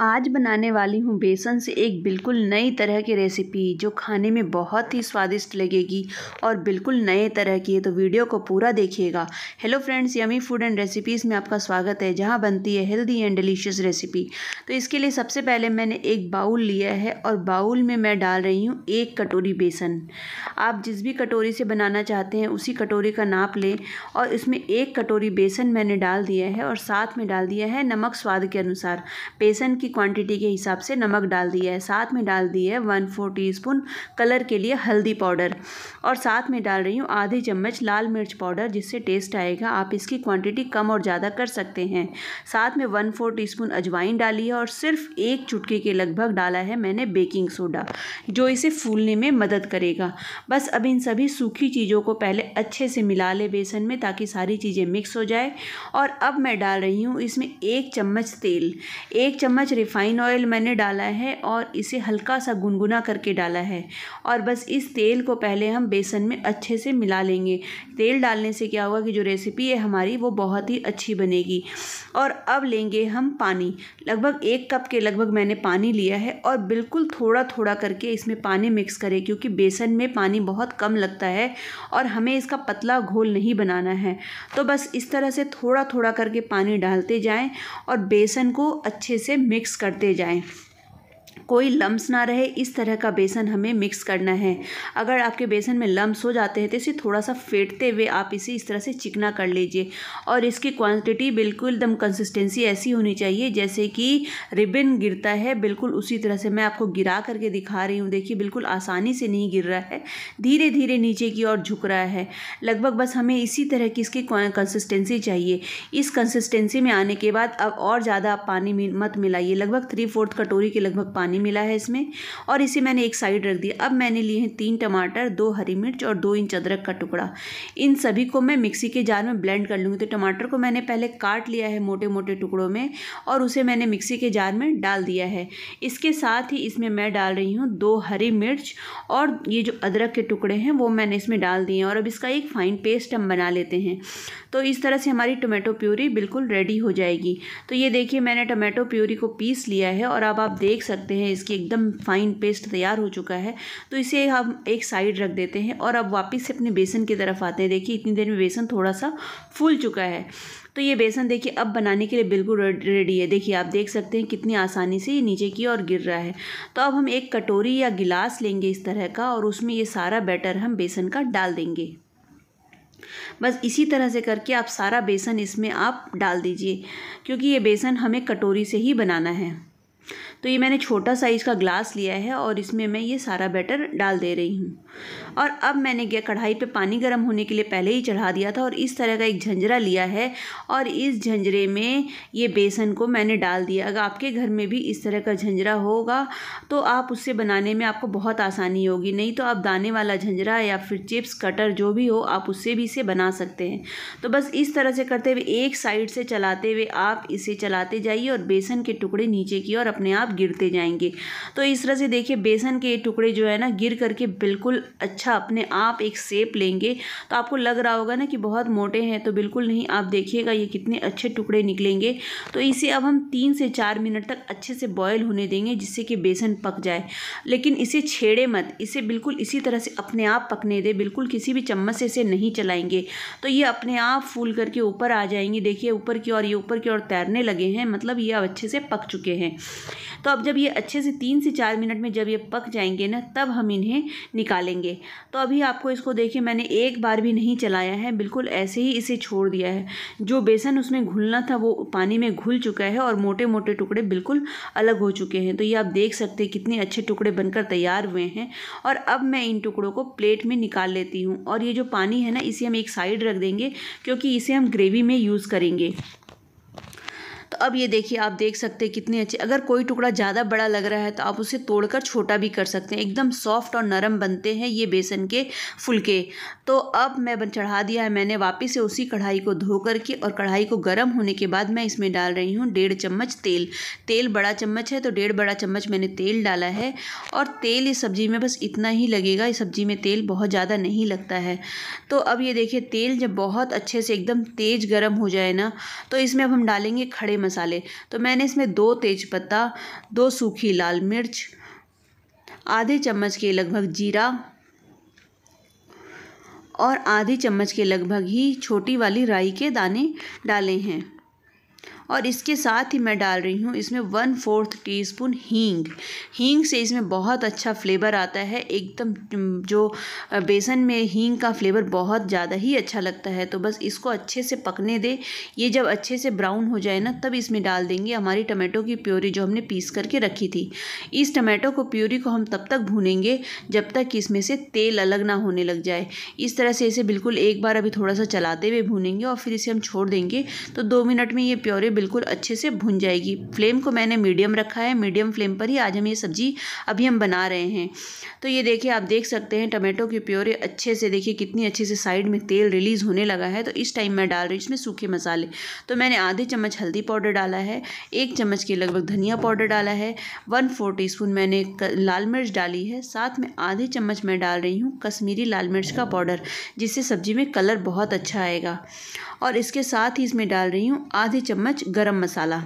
आज बनाने वाली हूँ बेसन से एक बिल्कुल नई तरह की रेसिपी जो खाने में बहुत ही स्वादिष्ट लगेगी और बिल्कुल नए तरह की है तो वीडियो को पूरा देखिएगा hello friends yummy food and recipes में आपका स्वागत है जहाँ बनती है हेल्दी एंड डिलीशियस रेसिपी तो इसके लिए सबसे पहले मैंने एक बाउल लिया है और बाउल में मैं डाल रही हूँ एक कटोरी बेसन आप जिस भी कटोरी से बनाना चाहते हैं उसी कटोरी का नाप लें और इसमें एक कटोरी बेसन मैंने डाल दिया है और साथ में डाल दिया है नमक स्वाद के अनुसार बेसन की की क्वांटिटी के हिसाब से नमक डाल दिया है साथ में डाल दिया है वन फोर टी कलर के लिए हल्दी पाउडर और साथ में डाल रही हूँ आधी चम्मच लाल मिर्च पाउडर जिससे टेस्ट आएगा आप इसकी क्वांटिटी कम और ज़्यादा कर सकते हैं साथ में वन फोर टी अजवाइन डाली है और सिर्फ एक चुटकी के लगभग डाला है मैंने बेकिंग सोडा जो इसे फूलने में मदद करेगा बस अब इन सभी सूखी चीज़ों को पहले अच्छे से मिला ले बेसन में ताकि सारी चीज़ें मिक्स हो जाए और अब मैं डाल रही हूँ इसमें एक चम्मच तेल एक चम्मच रिफ़ाइन ऑयल मैंने डाला है और इसे हल्का सा गुनगुना करके डाला है और बस इस तेल को पहले हम बेसन में अच्छे से मिला लेंगे तेल डालने से क्या होगा कि जो रेसिपी है हमारी वो बहुत ही अच्छी बनेगी और अब लेंगे हम पानी लगभग एक कप के लगभग मैंने पानी लिया है और बिल्कुल थोड़ा थोड़ा करके इसमें पानी मिक्स करें क्योंकि बेसन में पानी बहुत कम लगता है और हमें इसका पतला घोल नहीं बनाना है तो बस इस तरह से थोड़ा थोड़ा करके पानी डालते जाएँ और बेसन को अच्छे से मिक्स मिक्स करते जाएं कोई लम्स ना रहे इस तरह का बेसन हमें मिक्स करना है अगर आपके बेसन में लम्स हो जाते हैं तो इसे थोड़ा सा फेंटते हुए आप इसे इस तरह से चिकना कर लीजिए और इसकी क्वांटिटी बिल्कुल एकदम कंसिस्टेंसी ऐसी होनी चाहिए जैसे कि रिबन गिरता है बिल्कुल उसी तरह से मैं आपको गिरा करके दिखा रही हूँ देखिए बिल्कुल आसानी से नहीं गिर रहा है धीरे धीरे नीचे की ओर झुक रहा है लगभग बस हमें इसी तरह की इसकी कंसिस्टेंसी चाहिए इस कंसिस्टेंसी में आने के बाद अब और ज़्यादा पानी मत मिलाइए लगभग थ्री फोर्थ कटोरी के लगभग पानी पानी मिला है इसमें और इसे मैंने एक साइड रख दिया अब मैंने लिए हैं तीन टमाटर दो हरी मिर्च और दो इंच अदरक का टुकड़ा इन सभी को मैं मिक्सी के जार में ब्लेंड कर लूँगी तो टमाटर को मैंने पहले काट लिया है मोटे मोटे टुकड़ों में और उसे मैंने मिक्सी के जार में डाल दिया है इसके साथ ही इसमें मैं डाल रही हूँ दो हरी मिर्च और ये जो अदरक के टुकड़े हैं वो मैंने इसमें डाल दिए हैं और अब इसका एक फ़ाइन पेस्ट हम बना लेते हैं तो इस तरह से हमारी टोमेटो प्यूरी बिल्कुल रेडी हो जाएगी तो ये देखिए मैंने टोमेटो प्यूरी को पीस लिया है और अब आप देख सकते हैं हैं इसकी एकदम फाइन पेस्ट तैयार हो चुका है तो इसे हम एक साइड रख देते हैं और अब वापस से अपने बेसन की तरफ आते हैं देखिए इतनी देर में बेसन थोड़ा सा फूल चुका है तो ये बेसन देखिए अब बनाने के लिए बिल्कुल रेडी है देखिए आप देख सकते हैं कितनी आसानी से ये नीचे की ओर गिर रहा है तो अब हम एक कटोरी या गिलास लेंगे इस तरह का और उसमें ये सारा बैटर हम बेसन का डाल देंगे बस इसी तरह से करके आप सारा बेसन इसमें आप डाल दीजिए क्योंकि ये बेसन हमें कटोरी से ही बनाना है तो ये मैंने छोटा साइज़ का ग्लास लिया है और इसमें मैं ये सारा बैटर डाल दे रही हूँ और अब मैंने क्या कढ़ाई पे पानी गर्म होने के लिए पहले ही चढ़ा दिया था और इस तरह का एक झंझरा लिया है और इस झंझरे में ये बेसन को मैंने डाल दिया अगर आपके घर में भी इस तरह का झंझरा होगा तो आप उससे बनाने में आपको बहुत आसानी होगी नहीं तो आप दाने वाला झंझरा या फिर चिप्स कटर जो भी हो आप उससे भी इसे बना सकते हैं तो बस इस तरह से करते हुए एक साइड से चलाते हुए आप इसे चलाते जाइए और बेसन के टुकड़े नीचे की और अपने आप आप गिरते जाएंगे तो इस तरह से देखिए बेसन के टुकड़े जो है ना गिर करके बिल्कुल अच्छा अपने आप एक सेप लेंगे तो आपको लग रहा होगा ना कि बहुत मोटे हैं तो बिल्कुल नहीं आप देखिएगा ये कितने अच्छे टुकड़े निकलेंगे तो इसे अब हम तीन से चार मिनट तक अच्छे से बॉयल होने देंगे जिससे कि बेसन पक जाए लेकिन इसे छेड़े मत इसे बिल्कुल इसी तरह से अपने आप पकने दे बिल्कुल किसी भी चम्मच से इसे नहीं चलाएंगे तो ये अपने आप फूल करके ऊपर आ जाएंगे देखिए ऊपर की ओर ये ऊपर की ओर तैरने लगे हैं मतलब ये अब अच्छे से पक चुके हैं तो अब जब ये अच्छे से तीन से चार मिनट में जब ये पक जाएंगे ना तब हम इन्हें निकालेंगे तो अभी आपको इसको देखिए मैंने एक बार भी नहीं चलाया है बिल्कुल ऐसे ही इसे छोड़ दिया है जो बेसन उसमें घुलना था वो पानी में घुल चुका है और मोटे मोटे टुकड़े बिल्कुल अलग हो चुके हैं तो ये आप देख सकते हैं कितने अच्छे टुकड़े बनकर तैयार हुए हैं और अब मैं इन टुकड़ों को प्लेट में निकाल लेती हूँ और ये जो पानी है ना इसे हम एक साइड रख देंगे क्योंकि इसे हम ग्रेवी में यूज़ करेंगे अब ये देखिए आप देख सकते हैं कितने अच्छे अगर कोई टुकड़ा ज़्यादा बड़ा लग रहा है तो आप उसे तोड़कर छोटा भी कर सकते हैं एकदम सॉफ्ट और नरम बनते हैं ये बेसन के फुलके तो अब मैं चढ़ा दिया है मैंने वापस से उसी कढ़ाई को धो करके और कढ़ाई को गर्म होने के बाद मैं इसमें डाल रही हूँ डेढ़ चम्मच तेल तेल बड़ा चम्मच है तो डेढ़ बड़ा चम्मच मैंने तेल डाला है और तेल इस सब्ज़ी में बस इतना ही लगेगा इस सब्ज़ी में तेल बहुत ज़्यादा नहीं लगता है तो अब ये देखिए तेल जब बहुत अच्छे से एकदम तेज़ गर्म हो जाए ना तो इसमें अब हम डालेंगे खड़े मसाले तो मैंने इसमें दो तेज़पत्ता दो सूखी लाल मिर्च आधे चम्मच के लगभग जीरा और आधे चम्मच के लगभग ही छोटी वाली राई के दाने डाले हैं और इसके साथ ही मैं डाल रही हूँ इसमें वन फोर्थ टी स्पून हींग हींग से इसमें बहुत अच्छा फ्लेवर आता है एकदम जो बेसन में हींग का फ्लेवर बहुत ज़्यादा ही अच्छा लगता है तो बस इसको अच्छे से पकने दे ये जब अच्छे से ब्राउन हो जाए ना तब इसमें डाल देंगे हमारी टमाटो की प्योरी जो हमने पीस करके रखी थी इस टमाटो को प्योरी को हम तब तक भूनेंगे जब तक इसमें से तेल अलग ना होने लग जाए इस तरह से इसे बिल्कुल एक बार अभी थोड़ा सा चलाते हुए भूनेंगे और फिर इसे हम छोड़ देंगे तो दो मिनट में ये प्योरे बिल्कुल अच्छे से भुन जाएगी फ्लेम को मैंने मीडियम रखा है मीडियम फ्लेम पर ही आज हम ये सब्ज़ी अभी हम बना रहे हैं तो ये देखिए आप देख सकते हैं टमाटो की प्योरे अच्छे से देखिए कितनी अच्छे से साइड में तेल रिलीज़ होने लगा है तो इस टाइम मैं डाल रही हूँ इसमें सूखे मसाले तो मैंने आधे चम्मच हल्दी पाउडर डाला है एक चम्मच के लगभग धनिया पाउडर डाला है वन फोर टी मैंने लाल मिर्च डाली है साथ में आधे चम्मच मैं डाल रही हूँ कश्मीरी लाल मिर्च का पाउडर जिससे सब्ज़ी में कलर बहुत अच्छा आएगा और इसके साथ ही इसमें डाल रही हूँ आधे चम्मच गर्म मसाला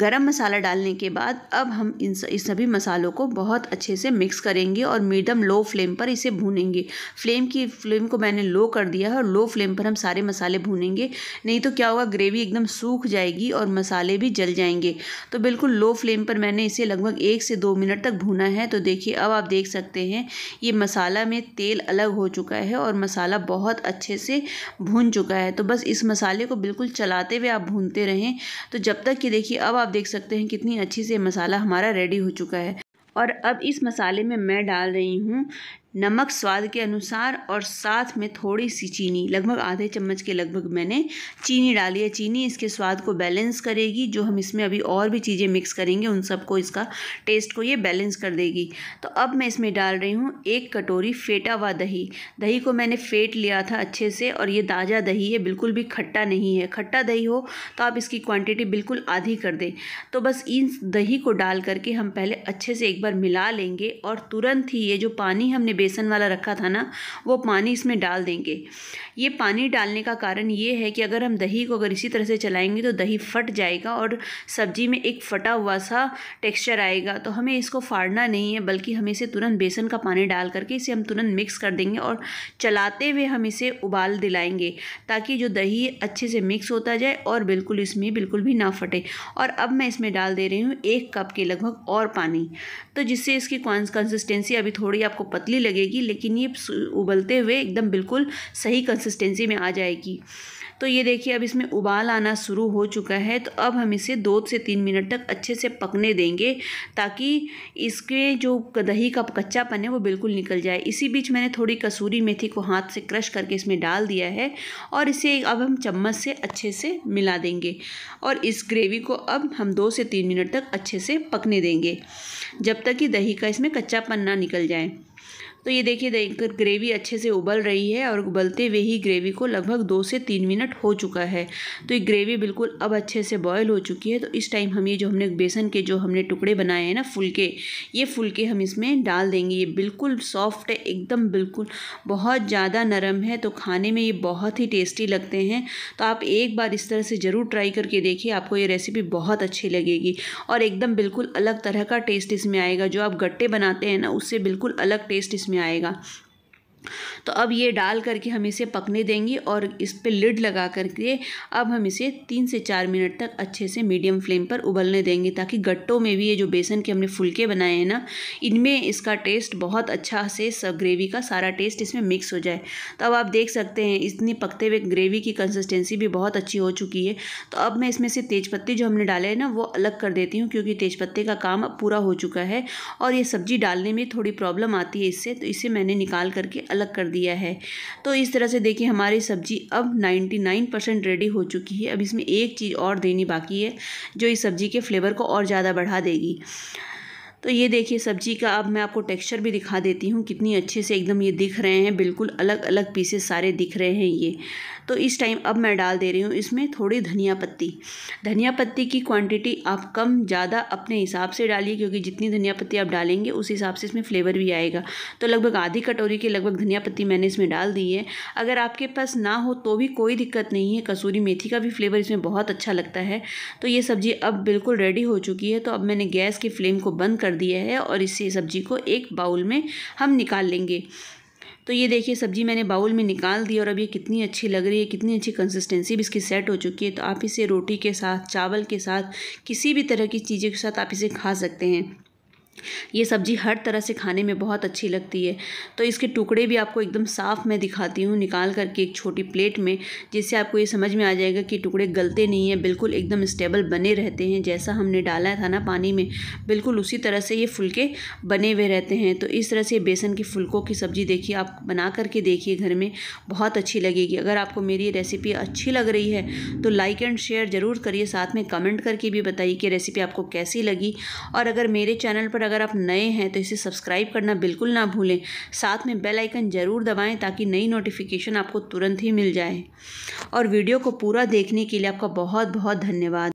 गरम मसाला डालने के बाद अब हम इन सभी मसालों को बहुत अच्छे से मिक्स करेंगे और मीडियम लो फ्लेम पर इसे भूनेंगे फ्लेम की फ्लेम को मैंने लो कर दिया है और लो फ्लेम पर हम सारे मसाले भूनेंगे नहीं तो क्या होगा ग्रेवी एकदम सूख जाएगी और मसाले भी जल जाएंगे तो बिल्कुल लो फ्लेम पर मैंने इसे लगभग एक से दो मिनट तक भूना है तो देखिए अब आप देख सकते हैं ये मसाला में तेल अलग हो चुका है और मसाला बहुत अच्छे से भून चुका है तो बस इस मसाले को बिल्कुल चलाते हुए आप भूनते रहें तो जब तक कि देखिए अब आप देख सकते हैं कितनी अच्छी से मसाला हमारा रेडी हो चुका है और अब इस मसाले में मैं डाल रही हूँ नमक स्वाद के अनुसार और साथ में थोड़ी सी चीनी लगभग आधे चम्मच के लगभग मैंने चीनी डाली है चीनी इसके स्वाद को बैलेंस करेगी जो हम इसमें अभी और भी चीज़ें मिक्स करेंगे उन सबको इसका टेस्ट को ये बैलेंस कर देगी तो अब मैं इसमें डाल रही हूँ एक कटोरी फेटा हुआ दही दही को मैंने फेट लिया था अच्छे से और ये ताज़ा दही है बिल्कुल भी खट्टा नहीं है खट्टा दही हो तो आप इसकी क्वान्टिटी बिल्कुल आधी कर दें तो बस इन दही को डाल करके हम पहले अच्छे से एक बार मिला लेंगे और तुरंत ही ये जो पानी हमने बेसन वाला रखा था ना वो पानी इसमें डाल देंगे ये पानी डालने का कारण ये है कि अगर हम दही को अगर इसी तरह से चलाएंगे तो दही फट जाएगा और सब्जी में एक फटा हुआ सा टेक्स्चर आएगा तो हमें इसको फाड़ना नहीं है बल्कि हमें इसे तुरंत बेसन का पानी डाल करके इसे हम तुरंत मिक्स कर देंगे और चलाते हुए हम इसे उबाल दिलाएंगे ताकि जो दही अच्छे से मिक्स होता जाए और बिल्कुल इसमें बिल्कुल भी ना फटे और अब मैं इसमें डाल दे रही हूँ एक कप के लगभग और पानी तो जिससे इसकी कंसिस्टेंसी अभी थोड़ी आपको पतली लगेगी लेकिन ये उबलते हुए एकदम बिल्कुल सही कंसिस्टेंसी में आ जाएगी तो ये देखिए अब इसमें उबाल आना शुरू हो चुका है तो अब हम इसे दो से तीन मिनट तक अच्छे से पकने देंगे ताकि इसके जो दही का कच्चापन है वो बिल्कुल निकल जाए इसी बीच मैंने थोड़ी कसूरी मेथी को हाथ से क्रश करके इसमें डाल दिया है और इसे अब हम चम्मच से अच्छे से मिला देंगे और इस ग्रेवी को अब हम दो से तीन मिनट तक अच्छे से पकने देंगे जब तक कि दही का इसमें कच्चापन ना निकल जाए तो ये देखिए देखकर ग्रेवी अच्छे से उबल रही है और उबलते हुए ही ग्रेवी को लगभग दो से तीन मिनट हो चुका है तो ये ग्रेवी बिल्कुल अब अच्छे से बॉयल हो चुकी है तो इस टाइम हम ये जो हमने बेसन के जो हमने टुकड़े बनाए हैं ना फुलके ये फुलके हम इसमें डाल देंगे ये बिल्कुल सॉफ्ट है एकदम बिल्कुल बहुत ज़्यादा नरम है तो खाने में ये बहुत ही टेस्टी लगते हैं तो आप एक बार इस तरह से ज़रूर ट्राई करके देखिए आपको ये रेसिपी बहुत अच्छी लगेगी और एकदम बिल्कुल अलग तरह का टेस्ट इसमें आएगा जो आप गट्टे बनाते हैं ना उससे बिल्कुल अलग टेस्ट इसमें में आएगा तो अब ये डाल करके हम इसे पकने देंगे और इस पर लिड लगा करके अब हम इसे तीन से चार मिनट तक अच्छे से मीडियम फ्लेम पर उबलने देंगे ताकि गट्टों में भी ये जो बेसन के हमने फुलके बनाए हैं ना इनमें इसका टेस्ट बहुत अच्छा से ग्रेवी का सारा टेस्ट इसमें मिक्स हो जाए तो अब आप देख सकते हैं इतनी पकते हुए ग्रेवी की कंसिस्टेंसी भी बहुत अच्छी हो चुकी है तो अब मैं इसमें से तेज़पत्ते जो हमने डाले हैं ना वो अलग कर देती हूँ क्योंकि तेज़पत्ते का काम पूरा हो चुका है और ये सब्ज़ी डालने में थोड़ी प्रॉब्लम आती है इससे तो इसे मैंने निकाल करके अलग कर दिया है तो इस तरह से देखिए हमारी सब्ज़ी अब 99 परसेंट रेडी हो चुकी है अब इसमें एक चीज़ और देनी बाकी है जो इस सब्ज़ी के फ्लेवर को और ज़्यादा बढ़ा देगी तो ये देखिए सब्जी का अब मैं आपको टेक्सचर भी दिखा देती हूँ कितनी अच्छे से एकदम ये दिख रहे हैं बिल्कुल अलग अलग पीसेस सारे दिख रहे हैं ये तो इस टाइम अब मैं डाल दे रही हूँ इसमें थोड़ी धनिया पत्ती धनिया पत्ती की क्वांटिटी आप कम ज़्यादा अपने हिसाब से डालिए क्योंकि जितनी धनिया पत्ती आप डालेंगे उस हिसाब से इसमें फ्लेवर भी आएगा तो लगभग आधी कटोरी के लगभग धनिया पत्ती मैंने इसमें डाल दी है अगर आपके पास ना हो तो भी कोई दिक्कत नहीं है कसूरी मेथी का भी फ्लेवर इसमें बहुत अच्छा लगता है तो ये सब्ज़ी अब बिल्कुल रेडी हो चुकी है तो अब मैंने गैस की फ्लेम को बंद कर कर दिया है और इसी सब्जी को एक बाउल में हम निकाल लेंगे तो ये देखिए सब्जी मैंने बाउल में निकाल दी और अब ये कितनी अच्छी लग रही है कितनी अच्छी कंसिस्टेंसी भी इसकी सेट हो चुकी है तो आप इसे रोटी के साथ चावल के साथ किसी भी तरह की चीज़ों के साथ आप इसे खा सकते हैं ये सब्ज़ी हर तरह से खाने में बहुत अच्छी लगती है तो इसके टुकड़े भी आपको एकदम साफ़ मैं दिखाती हूँ निकाल करके एक छोटी प्लेट में जिससे आपको ये समझ में आ जाएगा कि टुकड़े गलते नहीं हैं बिल्कुल एकदम स्टेबल बने रहते हैं जैसा हमने डाला था ना पानी में बिल्कुल उसी तरह से ये फुलके बने हुए रहते हैं तो इस तरह से बेसन के फुलकों की सब्ज़ी देखिए आप बना करके देखिए घर में बहुत अच्छी लगेगी अगर आपको मेरी रेसिपी अच्छी लग रही है तो लाइक एंड शेयर ज़रूर करिए साथ में कमेंट करके भी बताइए कि रेसिपी आपको कैसी लगी और अगर मेरे चैनल पर और अगर आप नए हैं तो इसे सब्सक्राइब करना बिल्कुल ना भूलें साथ में बेल आइकन ज़रूर दबाएं ताकि नई नोटिफिकेशन आपको तुरंत ही मिल जाए और वीडियो को पूरा देखने के लिए आपका बहुत बहुत धन्यवाद